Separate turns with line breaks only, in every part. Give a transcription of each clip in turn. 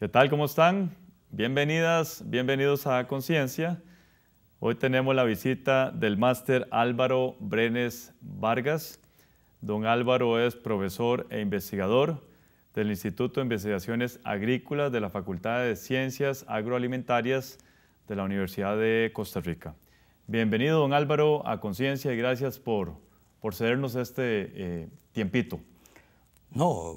¿Qué tal? ¿Cómo están? Bienvenidas, bienvenidos a Conciencia. Hoy tenemos la visita del máster Álvaro Brenes Vargas. Don Álvaro es profesor e investigador del Instituto de Investigaciones Agrícolas de la Facultad de Ciencias Agroalimentarias de la Universidad de Costa Rica. Bienvenido, don Álvaro, a Conciencia y gracias por, por cedernos este eh, tiempito. No,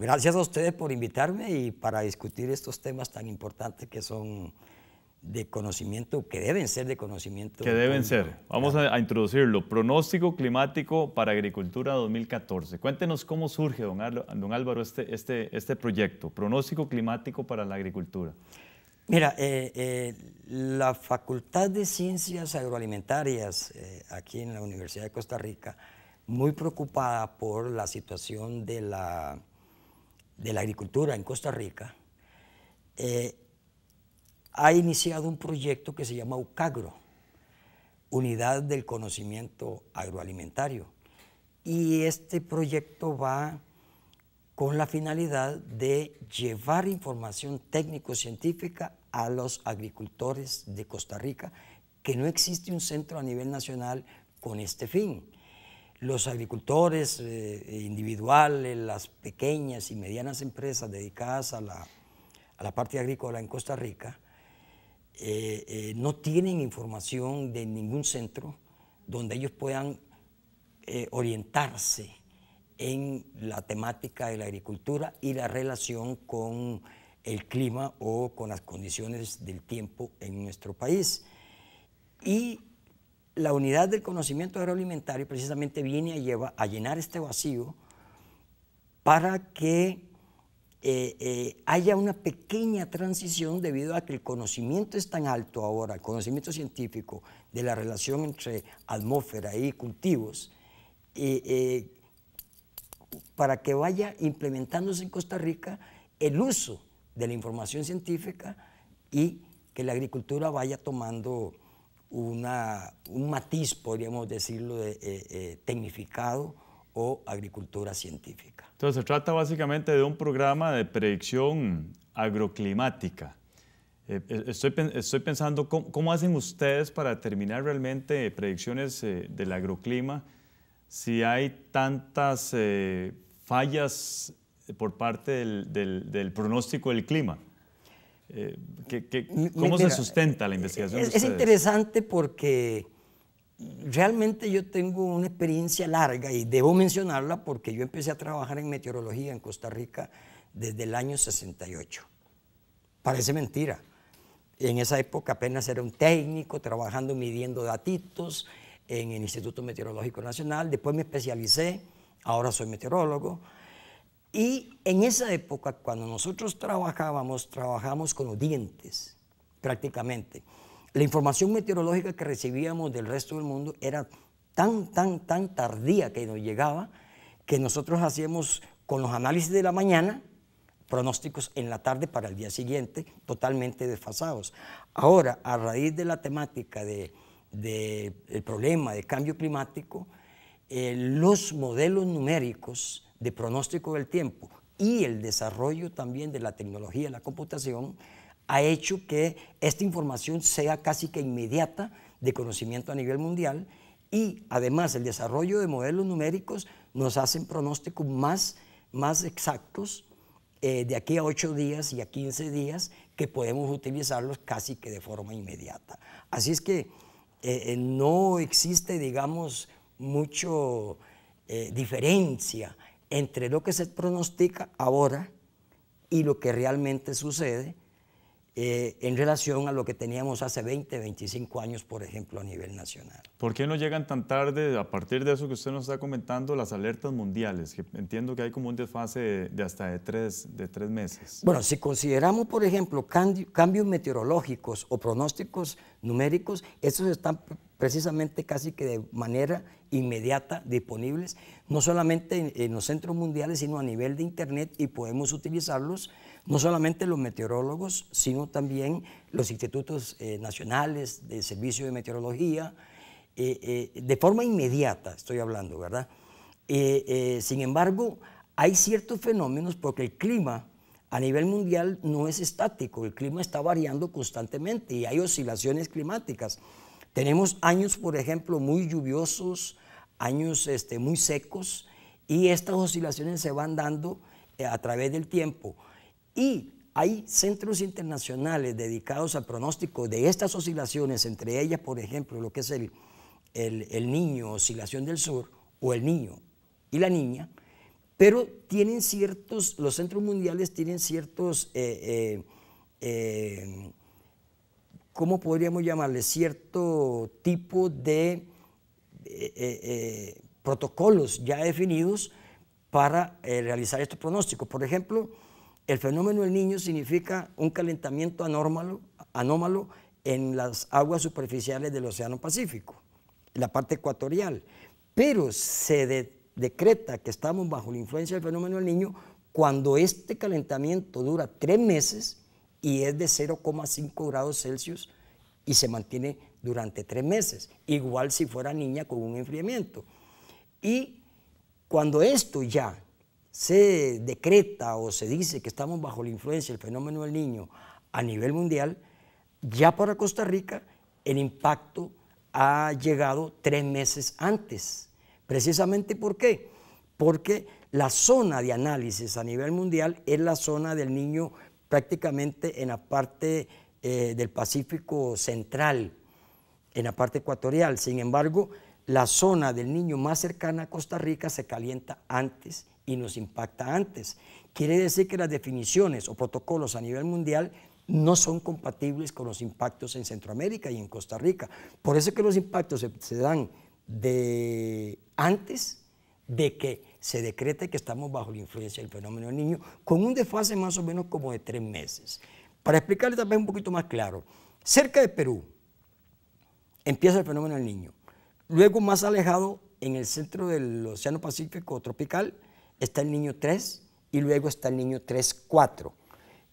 Gracias a ustedes por invitarme
y para discutir estos temas tan importantes que son de conocimiento, que
deben ser de conocimiento. Que deben ser. Vamos a, introducirlo. Pronóstico climático para agricultura 2014. Cuéntenos cómo surge, don, Álvaro, este, este, este proyecto, pronóstico climático para la agricultura. Mira, eh, eh, la Facultad
de Ciencias Agroalimentarias eh, aquí en la Universidad de Costa Rica, muy preocupada por la situación de la de la Agricultura en Costa Rica, eh, ha iniciado un proyecto que se llama UCAGRO, Unidad del Conocimiento Agroalimentario. Y este proyecto va con la finalidad de llevar información técnico-científica a los agricultores de Costa Rica, que no existe un centro a nivel nacional con este fin los agricultores eh, eh, individuales, eh, las pequeñas y medianas empresas dedicadas a la, a la parte agrícola en Costa Rica, no tienen información de ningún centro donde ellos puedan orientarse en la temática de la agricultura y la relación con el clima o con las condiciones del tiempo en nuestro país. Y la unidad del conocimiento agroalimentario precisamente viene a, lleva a llenar este vacío para que eh, eh, haya una pequeña transición debido a que el conocimiento es tan alto ahora, el conocimiento científico de la relación entre atmósfera y cultivos, eh, para que vaya implementándose en Costa Rica el uso de la información científica y que la agricultura vaya tomando un matiz, podríamos decirlo, de, eh, eh, tecnificado
o agricultura científica. Entonces se trata básicamente de un programa de predicción agroclimática. Eh, estoy, pensando, ¿cómo, hacen ustedes para determinar realmente predicciones del agroclima si hay tantas fallas por parte del pronóstico del clima? Eh, cómo se sustenta la investigación? Es, es
interesante porque realmente yo tengo una experiencia larga y debo mencionarla porque yo empecé a trabajar en meteorología en Costa Rica desde el año 68. Parece mentira. En esa época apenas era un técnico trabajando midiendo datitos en el Instituto Meteorológico Nacional. Después me especialicé, ahora soy meteorólogo. Y en esa época, cuando nosotros trabajábamos, trabajábamos con los dientes, prácticamente. La información meteorológica que recibíamos del resto del mundo era tan, tan, tan tardía que nos llegaba, que nosotros hacíamos con los análisis de la mañana, pronósticos en la tarde para el día siguiente, totalmente desfasados. Ahora, a raíz de la temática del de, problema de cambio climático, eh, los modelos numéricos de pronóstico del tiempo y el desarrollo también de la tecnología de la computación ha hecho que esta información sea casi que inmediata de conocimiento a nivel mundial y además el desarrollo de modelos numéricos nos hacen pronósticos más, más exactos eh, de aquí a 8 días y a 15 días que podemos utilizarlos casi que de forma inmediata. Así es que eh, eh, no existe, digamos, mucha eh, diferencia entre lo que se pronostica ahora y lo que realmente sucede eh, en relación a lo que teníamos hace 20, 25 años, por ejemplo, a nivel nacional.
¿Por qué no llegan tan tarde, a partir de eso que usted nos está comentando, las alertas mundiales? entiendo que hay como un desfase de, hasta de tres, de tres meses.
Bueno, si consideramos, por ejemplo, cambios meteorológicos o pronósticos numéricos, estos están precisamente casi que de manera inmediata disponibles, no solamente en, los centros mundiales, sino a nivel de Internet y podemos utilizarlos no solamente los meteorólogos, sino también los institutos eh, nacionales de servicio de meteorología, eh, eh, de forma inmediata estoy hablando, ¿verdad? sin embargo, hay ciertos fenómenos porque el clima a nivel mundial no es estático, el clima está variando constantemente y hay oscilaciones climáticas. Tenemos años, por ejemplo, muy lluviosos, años este, muy secos, y estas oscilaciones se van dando eh, a través del tiempo. Y hay centros internacionales dedicados al pronóstico de estas oscilaciones, entre ellas, por ejemplo, lo que es el, el, niño, oscilación del sur, o el niño y la niña, pero tienen ciertos, los centros mundiales tienen ciertos eh, eh, ¿cómo podríamos llamarle? Cierto tipo de eh, eh, eh, protocolos ya definidos para realizar estos pronósticos. Por ejemplo, el fenómeno del niño significa un calentamiento anómalo, anómalo en las aguas superficiales del Océano Pacífico, en la parte ecuatorial. Pero se decreta que estamos bajo la influencia del fenómeno del niño cuando este calentamiento dura tres meses y es de 0,5 grados Celsius y se mantiene durante tres meses, igual si fuera niña con un enfriamiento. Y cuando esto ya se decreta o se dice que estamos bajo la influencia del fenómeno del niño a nivel mundial, ya para Costa Rica el impacto ha llegado tres meses antes. Precisamente por qué? Porque la zona de análisis a nivel mundial es la zona del niño prácticamente en la parte eh, del Pacífico Central, en la parte ecuatorial. Sin embargo, la zona del niño más cercana a Costa Rica se calienta antes y nos impacta antes. Quiere decir que las definiciones o protocolos a nivel mundial no son compatibles con los impactos en Centroamérica y en Costa Rica. Por eso es que los impactos se, dan de antes de que se decreta que estamos bajo la influencia del fenómeno del niño, con un desfase más o menos como de tres meses. Para explicarle también un poquito más claro, cerca de Perú empieza el fenómeno del niño, luego más alejado en el centro del Océano Pacífico tropical está el niño 3 y luego está el niño 3-4,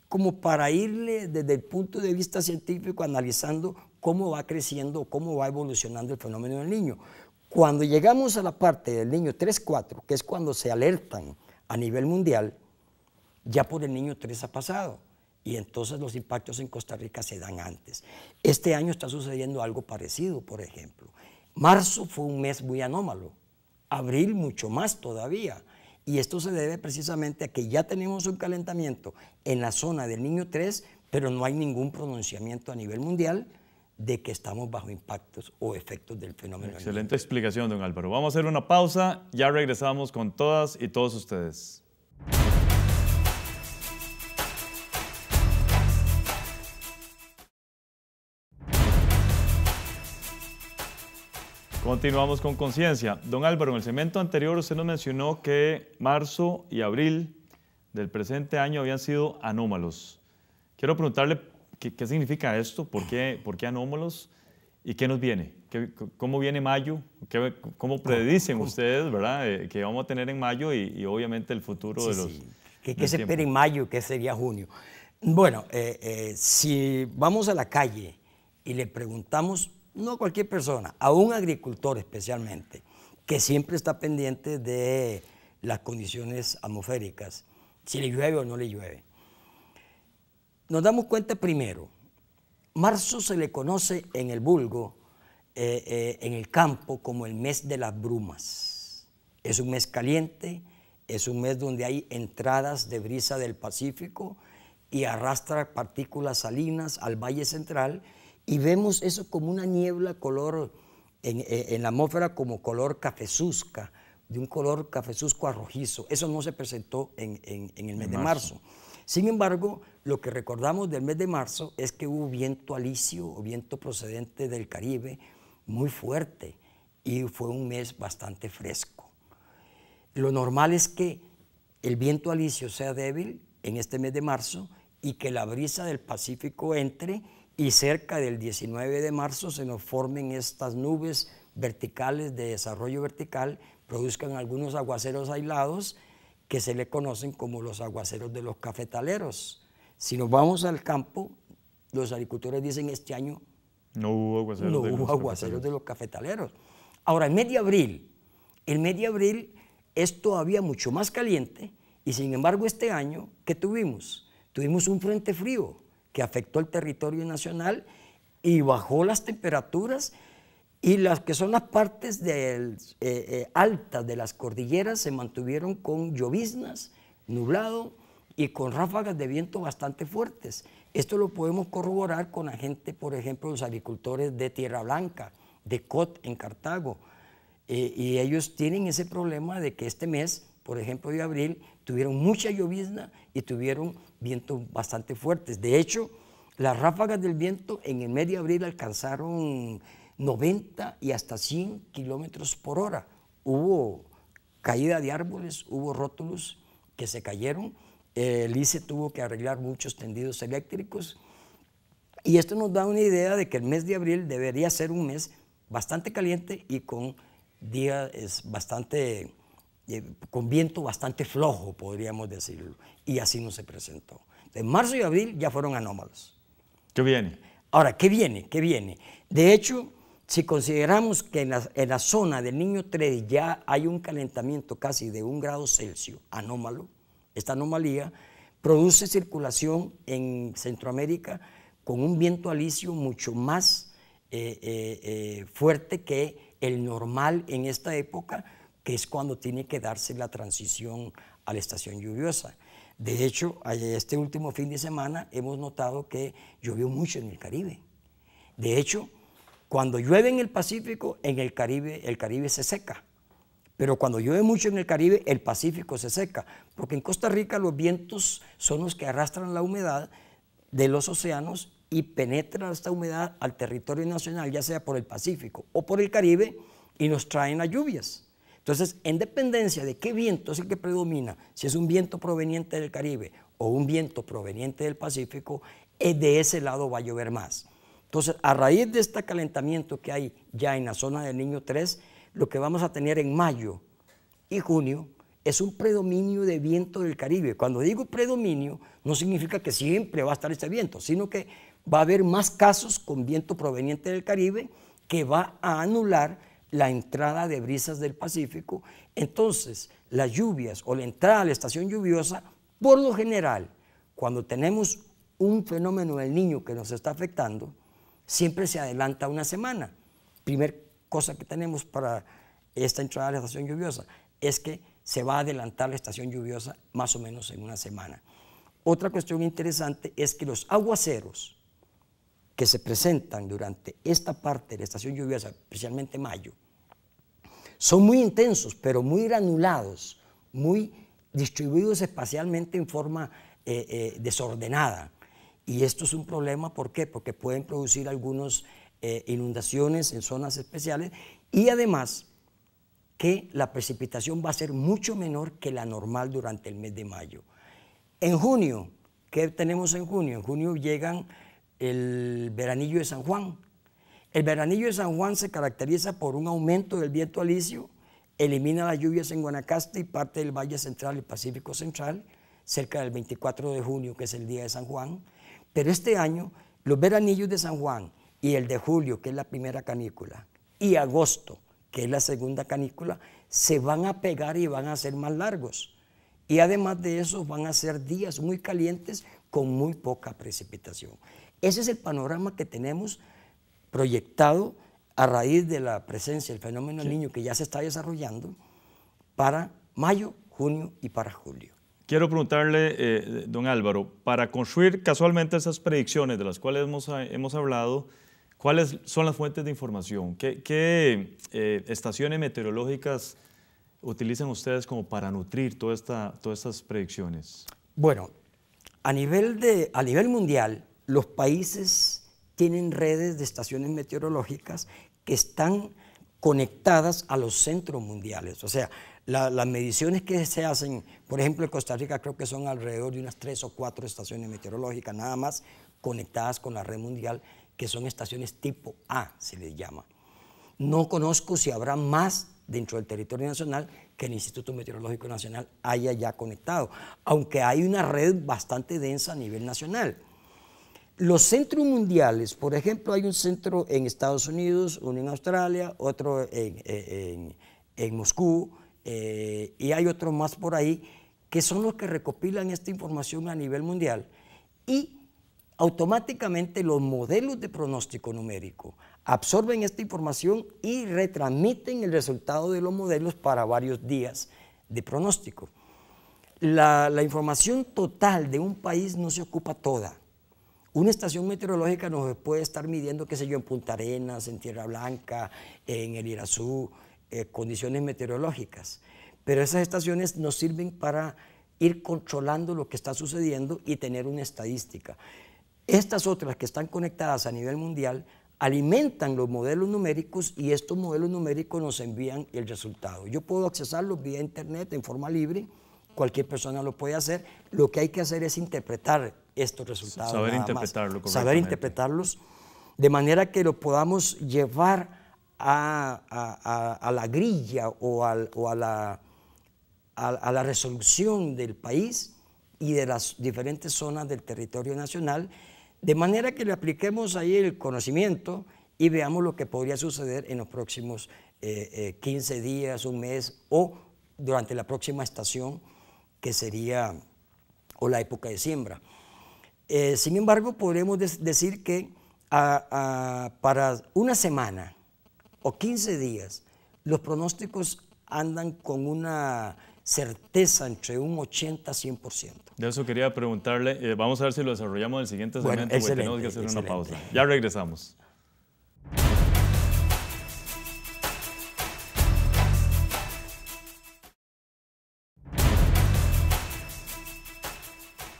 como para irle desde el punto de vista científico analizando cómo va creciendo, cómo va evolucionando el fenómeno del niño. Cuando llegamos a la parte del niño 3-4, que es cuando se alertan a nivel mundial, ya por el niño 3 ha pasado. Y entonces los impactos en Costa Rica se dan antes. Este año está sucediendo algo parecido, por ejemplo. Marzo fue un mes muy anómalo, abril mucho más todavía. Y esto se debe precisamente a que ya tenemos un calentamiento en la zona del niño 3, pero no hay ningún pronunciamiento a nivel mundial de que estamos bajo impactos o efectos del fenómeno.
Excelente explicación, don Álvaro. Vamos a hacer una pausa, ya regresamos con todas y todos ustedes. Continuamos con conciencia. Don Álvaro, en el segmento anterior usted nos mencionó que marzo y abril del presente año habían sido anómalos. Quiero preguntarle ¿Qué, significa esto? ¿Por qué, ¿Por qué anómalos? ¿Y qué nos viene? ¿Cómo viene mayo? ¿Cómo predicen ustedes, verdad? Eh, que vamos a tener en mayo y, obviamente el futuro de los...
¿Qué, se espera en
mayo? ¿Qué sería junio? Bueno,
eh, eh, si vamos a la calle y le preguntamos, no a cualquier persona, a un agricultor especialmente, que siempre está pendiente de las condiciones atmosféricas, si le llueve o no le llueve, nos damos cuenta primero, marzo se le conoce en el vulgo, eh, eh, en el campo, como el mes de las brumas. Es un mes caliente, es un mes donde hay entradas de brisa del Pacífico y arrastra partículas salinas al Valle Central y vemos eso como una niebla color, en, eh, la atmósfera como color cafezusca, de un color cafezusco a rojizo. Eso no se presentó en, el mes de marzo. Sin embargo, lo que recordamos del mes de marzo es que hubo viento alisio o viento procedente del Caribe muy fuerte y fue un mes bastante fresco. Lo normal es que el viento alisio sea débil en este mes de marzo y que la brisa del Pacífico entre y cerca del 19 de marzo se nos formen estas nubes verticales de desarrollo vertical, produzcan algunos aguaceros aislados que se le conocen como los aguaceros de los cafetaleros. Si nos vamos al campo, los agricultores dicen este año
no hubo aguaceros, de,
los cafetaleros. Ahora, el medio abril, el medio abril es todavía mucho más caliente y sin embargo este año, ¿qué tuvimos? Tuvimos un frente frío que afectó el territorio nacional y bajó las temperaturas y las que son las partes eh, eh, altas de las cordilleras se mantuvieron con lloviznas, nublado y con ráfagas de viento bastante fuertes. Esto lo podemos corroborar con la gente, por ejemplo, los agricultores de Tierra Blanca, de Cot en Cartago. Eh, y ellos tienen ese problema de que este mes, por ejemplo, de abril, tuvieron mucha llovizna y tuvieron vientos bastante fuertes. De hecho, las ráfagas del viento en el medio de abril alcanzaron 90 y hasta 100 kilómetros por hora. Hubo caída de árboles, hubo rótulos que se cayeron, el ICE tuvo que arreglar muchos tendidos eléctricos y esto nos da una idea de que el mes de abril debería ser un mes bastante caliente y con días bastante, eh, con viento bastante flojo, podríamos decirlo, y así no se presentó. De marzo y abril ya fueron anómalos. ¿Qué viene? Ahora, ¿qué viene? ¿Qué viene? De hecho, si consideramos que en la, zona del niño 3 ya hay un calentamiento casi de un grado Celsius anómalo, esta anomalía produce circulación en Centroamérica con un viento alisio mucho más eh, eh, eh, fuerte que el normal en esta época, que es cuando tiene que darse la transición a la estación lluviosa. De hecho, este último fin de semana hemos notado que llovió mucho en el Caribe. De hecho, cuando llueve en el Pacífico, en el Caribe, el Caribe se seca. Pero cuando llueve mucho en el Caribe, el Pacífico se seca. Porque en Costa Rica los vientos son los que arrastran la humedad de los océanos y penetran esta humedad al territorio nacional, ya sea por el Pacífico o por el Caribe, y nos traen las lluvias. Entonces, en dependencia de qué viento es el que predomina, si es un viento proveniente del Caribe o un viento proveniente del Pacífico, eh, de ese lado va a llover más. Entonces, a raíz de este calentamiento que hay ya en la zona del niño 3, lo que vamos a tener en mayo y junio es un predominio de viento del Caribe. Cuando digo predominio, no significa que siempre va a estar este viento, sino que va a haber más casos con viento proveniente del Caribe que va a anular la entrada de brisas del Pacífico. Entonces, las lluvias o la entrada a la estación lluviosa, por lo general, cuando tenemos un fenómeno del niño que nos está afectando, siempre se adelanta una semana. Primer cosa que tenemos para esta entrada de la estación lluviosa es que se va a adelantar la estación lluviosa más o menos en una semana. Otra cuestión interesante es que los aguaceros que se presentan durante esta parte de la estación lluviosa, especialmente mayo, son muy intensos, pero muy granulados, muy distribuidos espacialmente en forma eh, eh, desordenada. Y esto es un problema, ¿por qué? Porque pueden producir algunas eh, inundaciones en zonas especiales y además que la precipitación va a ser mucho menor que la normal durante el mes de mayo. En junio, ¿qué tenemos en junio? En junio llegan el veranillo de San Juan. El veranillo de San Juan se caracteriza por un aumento del viento alisio, elimina las lluvias en Guanacaste y parte del Valle Central y Pacífico Central, cerca del 24 de junio, que es el día de San Juan pero este año, los veranillos de San Juan y el de julio, que es la primera canícula, y agosto, que es la segunda canícula, se van a pegar y van a ser más largos. Y además de eso, van a ser días muy calientes con muy poca precipitación. Ese es el panorama que tenemos proyectado a raíz de la presencia del fenómeno niño que ya se está desarrollando para
mayo, junio y para julio. Quiero preguntarle, eh, don Álvaro, para construir casualmente esas predicciones de las cuales hemos, ah, hablado, ¿cuáles son las fuentes de información? ¿Qué, eh, estaciones meteorológicas utilizan ustedes como para nutrir toda todas estas predicciones?
Bueno, a nivel, de, a nivel mundial, los países tienen redes de estaciones meteorológicas que están conectadas a los centros mundiales. O sea, las mediciones que se hacen, por ejemplo, en Costa Rica creo que son alrededor de unas tres o cuatro estaciones meteorológicas, nada más conectadas con la red mundial, que son estaciones tipo A, se les llama. No conozco si habrá más dentro del territorio nacional que el Instituto Meteorológico Nacional haya ya conectado, aunque hay una red bastante densa a nivel nacional. Los centros mundiales, por ejemplo, hay un centro en Estados Unidos, uno en Australia, otro en, en, en Moscú, eh, y hay otros más por ahí, que son los que recopilan esta información a nivel mundial. Y automáticamente los modelos de pronóstico numérico absorben esta información y retransmiten el resultado de los modelos para varios días de pronóstico. La, la, información total de un país no se ocupa toda. Una estación meteorológica nos puede estar midiendo, qué sé yo, en Punta Arenas, en Tierra Blanca, en el Irazú, eh, condiciones meteorológicas. Pero esas estaciones nos sirven para ir controlando lo que está sucediendo y tener una estadística. Estas otras que están conectadas a nivel mundial alimentan los modelos numéricos y estos modelos numéricos nos envían el resultado. Yo puedo accesarlos vía internet en forma libre, cualquier persona lo puede hacer. Lo que hay que hacer es interpretar estos resultados. Saber interpretarlos. Saber interpretarlos de manera que lo podamos llevar a, la grilla o, a, la, a, la, resolución del país y de las diferentes zonas del territorio nacional, de manera que le apliquemos ahí el conocimiento y veamos lo que podría suceder en los próximos 15 eh, eh, días, un mes o durante la próxima estación que sería o la época de siembra. Eh, sin embargo, podremos decir que para una semana o 15 días, los pronósticos andan con una certeza entre un 80 a 100%.
De eso quería preguntarle, eh, vamos a ver si lo desarrollamos en el siguiente segmento, porque tenemos que hacer una pausa. Ya regresamos.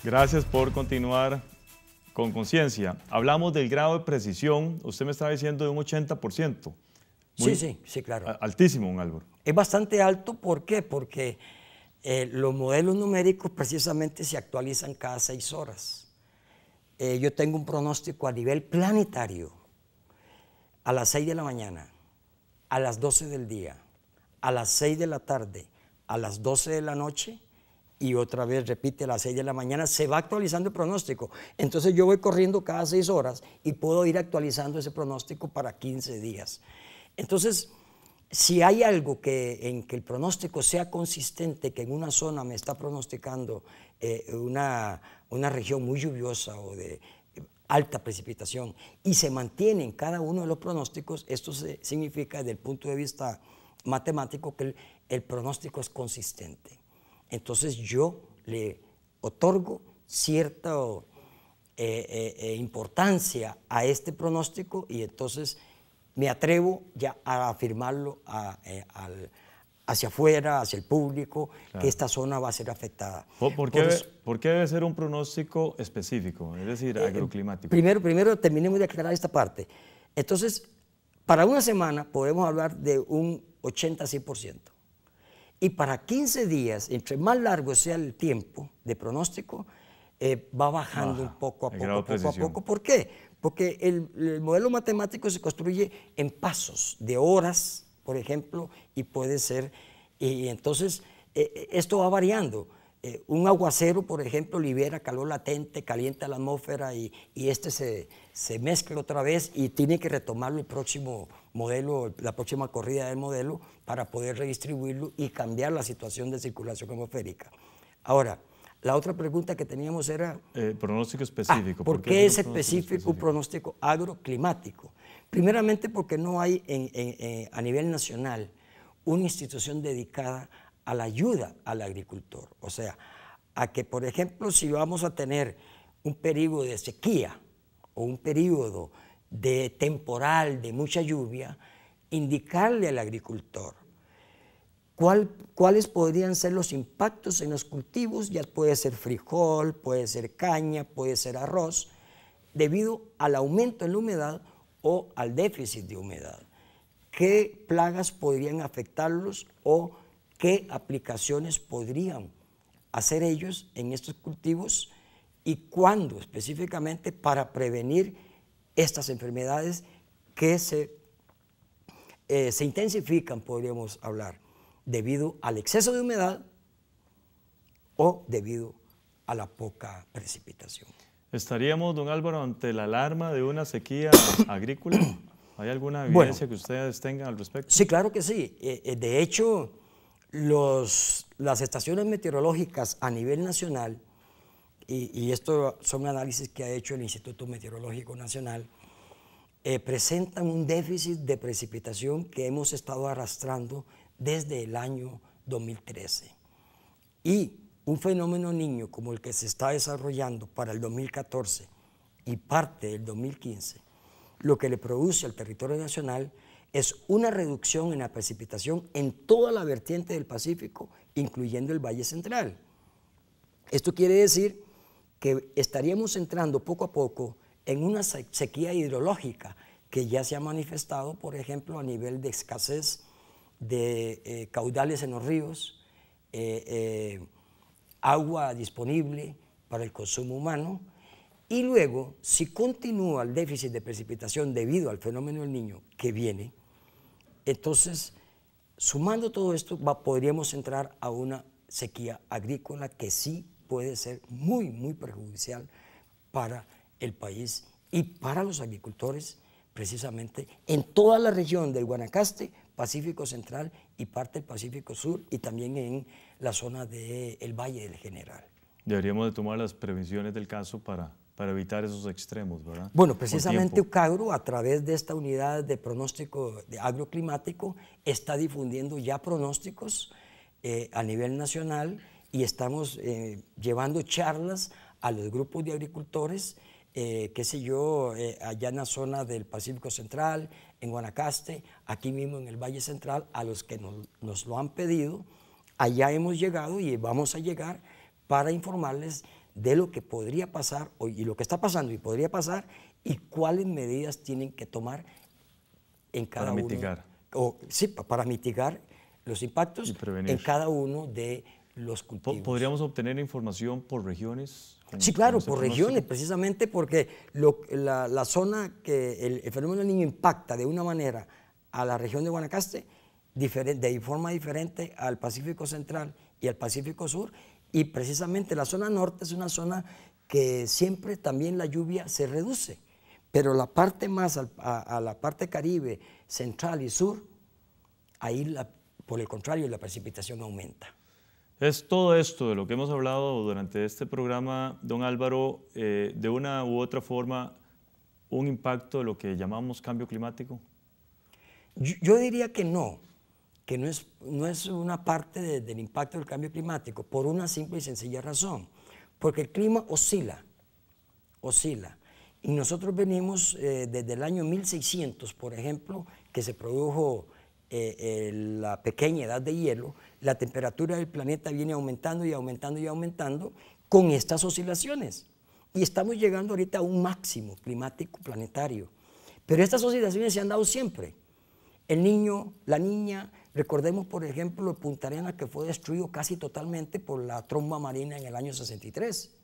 Gracias por continuar con conciencia. Hablamos del grado de precisión, usted me estaba diciendo de un 80% sí, sí, sí, claro. Altísimo un árbol. Es bastante alto, ¿por qué? Porque
eh, los modelos numéricos precisamente se actualizan cada seis horas. Eh, yo tengo un pronóstico a nivel planetario a las 6 de la mañana, a las 12 del día, a las 6 de la tarde, a las 12 de la noche y otra vez repite a las 6 de la mañana, se va actualizando el pronóstico. Entonces yo voy corriendo cada seis horas y puedo ir actualizando ese pronóstico para 15 días. Entonces, si hay algo en que el pronóstico sea consistente, que en una zona me está pronosticando eh, una, región muy lluviosa o de eh, alta precipitación y se mantiene en cada uno de los pronósticos, esto significa desde el punto de vista matemático que el, pronóstico es consistente. Entonces yo le otorgo cierta eh, importancia a este pronóstico y entonces me atrevo ya a afirmarlo eh, hacia afuera, hacia el público, que esta zona va a ser afectada.
¿Por qué, debe ser un pronóstico específico, es decir, eh, eh, agroclimático? primero,
primero terminemos de aclarar esta parte. Entonces, para una semana podemos hablar de un 80-100%. Y para 15 días, entre más largo sea el tiempo de pronóstico, va bajando un poco a poco, poco a poco. ¿Por qué? Porque el, modelo matemático se construye en pasos de horas, por ejemplo, y puede ser, y entonces eh, eh, esto va variando. Eh, un aguacero, por ejemplo, libera calor latente, calienta la atmósfera y, este se, mezcla otra vez y tiene que retomarlo el próximo modelo, la próxima corrida del modelo para poder redistribuirlo y cambiar la situación de circulación atmosférica. Ahora, la otra pregunta que teníamos era...
Eh, ah, pronóstico específico. ¿Por, qué, es específico,
un pronóstico agroclimático? Primeramente porque no hay a nivel nacional una institución dedicada a la ayuda al agricultor. O sea, a que, por ejemplo, si vamos a tener un periodo de sequía o un periodo de temporal de mucha lluvia, indicarle al agricultor ¿Cuáles podrían ser los impactos en los cultivos? Ya puede ser frijol, puede ser caña, puede ser arroz, debido al aumento en la humedad o al déficit de humedad. ¿Qué plagas podrían afectarlos o qué aplicaciones podrían hacer ellos en estos cultivos y cuándo específicamente para prevenir estas enfermedades que se, eh, se intensifican, podríamos hablar debido al exceso de humedad
o debido a la poca precipitación. ¿Estaríamos, don Álvaro, ante la alarma de una sequía agrícola? ¿Hay alguna evidencia que ustedes tengan al respecto? Sí, claro que sí. Eh, eh, de hecho, los,
las estaciones meteorológicas a nivel nacional, y, y, esto son análisis que ha hecho el Instituto Meteorológico Nacional, eh, presentan un déficit de precipitación que hemos estado arrastrando desde el año 2013. Y un fenómeno niño como el que se está desarrollando para el 2014 y parte del 2015, lo que le produce al territorio nacional es una reducción en la precipitación en toda la vertiente del Pacífico, incluyendo el Valle Central. Esto quiere decir que estaríamos entrando poco a poco en una sequía hidrológica que ya se ha manifestado, por ejemplo, a nivel de escasez de eh, caudales en los ríos, eh, eh, agua disponible para el consumo humano, y luego, si continúa el déficit de precipitación debido al fenómeno del niño que viene, entonces, sumando todo esto, podríamos entrar a una sequía agrícola que sí puede ser muy, muy perjudicial para el país y para los agricultores, precisamente en toda la región del Guanacaste, Pacífico Central y parte del Pacífico Sur y también en la zona del el Valle del General.
Deberíamos de tomar las previsiones del caso para, para evitar esos extremos, ¿verdad? Bueno, precisamente
UCAGRO, a través de esta unidad de pronóstico de agroclimático, está difundiendo ya pronósticos eh, a nivel nacional y estamos eh, llevando charlas a los grupos de agricultores, eh, qué sé yo, allá en la zona del Pacífico Central, en Guanacaste, aquí mismo en el Valle Central, a los que nos, lo han pedido. Allá hemos llegado y vamos a llegar para informarles de lo que podría pasar y lo que está pasando y podría pasar y cuáles medidas tienen que tomar en cada Mitigar. sí, para mitigar los impactos en cada uno de los cultivos. ¿Podríamos
obtener información por regiones?
Sí, claro, por regiones, precisamente porque la, zona que el, fenómeno del niño impacta de una manera a la región de Guanacaste, de forma diferente al Pacífico Central y al Pacífico Sur, y precisamente la zona norte es una zona que siempre también la lluvia se reduce, pero la parte más a, la parte caribe, central y sur, ahí por el contrario la precipitación aumenta.
Es todo esto de lo que hemos hablado durante este programa, don Álvaro, eh, de una u otra forma, un impacto de lo que llamamos cambio climático.
Yo, diría que no, que no es, no es una parte del impacto del cambio climático, por una simple y sencilla razón, porque el clima oscila, oscila. Y nosotros venimos eh, desde el año 1600, por ejemplo, que se produjo eh, la pequeña edad de hielo, la temperatura del planeta viene aumentando y aumentando y aumentando con estas oscilaciones. Y estamos llegando ahorita a un máximo climático planetario. Pero estas oscilaciones se han dado siempre. El niño, la niña, recordemos por ejemplo Punta Arena que fue destruido casi totalmente por la tromba marina en el año 63.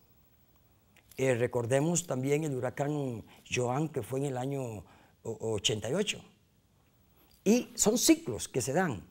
Eh, recordemos también el huracán Joan que fue en el año 88. Y son ciclos que se dan,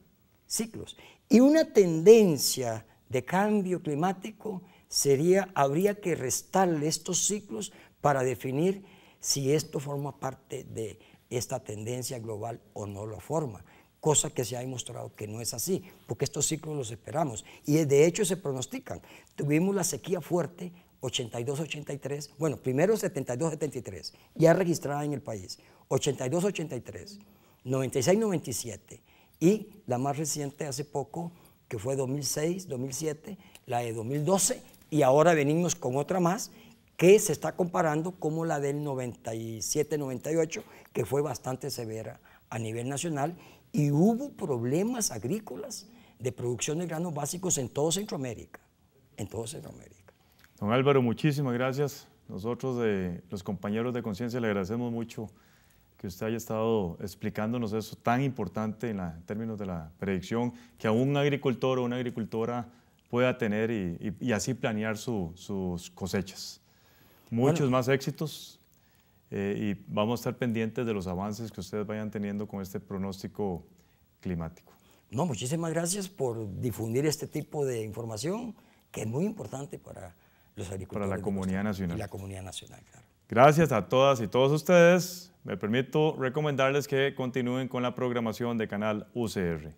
ciclos. Y una tendencia de cambio climático sería, habría que restarle estos ciclos para definir si esto forma parte de esta tendencia global o no lo forma, cosa que se ha demostrado que no es así, porque estos ciclos los esperamos y de hecho se pronostican. Tuvimos la sequía fuerte 82-83, bueno, primero 72-73, ya registrada en el país, 82-83. 96-97. Y la más reciente hace poco, que fue 2006-2007, la de 2012, y ahora venimos con otra más que se está comparando como la del 97-98, que fue bastante severa a nivel nacional y hubo problemas agrícolas de producción de granos básicos en todo Centroamérica, en todo
Centroamérica. Don Álvaro, muchísimas gracias. Nosotros, de eh, los compañeros de Conciencia, le agradecemos mucho que usted haya estado explicándonos eso tan importante en, términos de la predicción, que a un agricultor o una agricultora pueda tener y, así planear sus cosechas. Muchos más éxitos eh, y vamos a estar pendientes de los avances que ustedes vayan teniendo con este pronóstico climático. No, muchísimas gracias por difundir este tipo de información que es muy importante para los agricultores. Para la comunidad nacional. Y la comunidad nacional, Gracias a todas y todos ustedes me permito recomendarles que continúen con la programación de Canal UCR.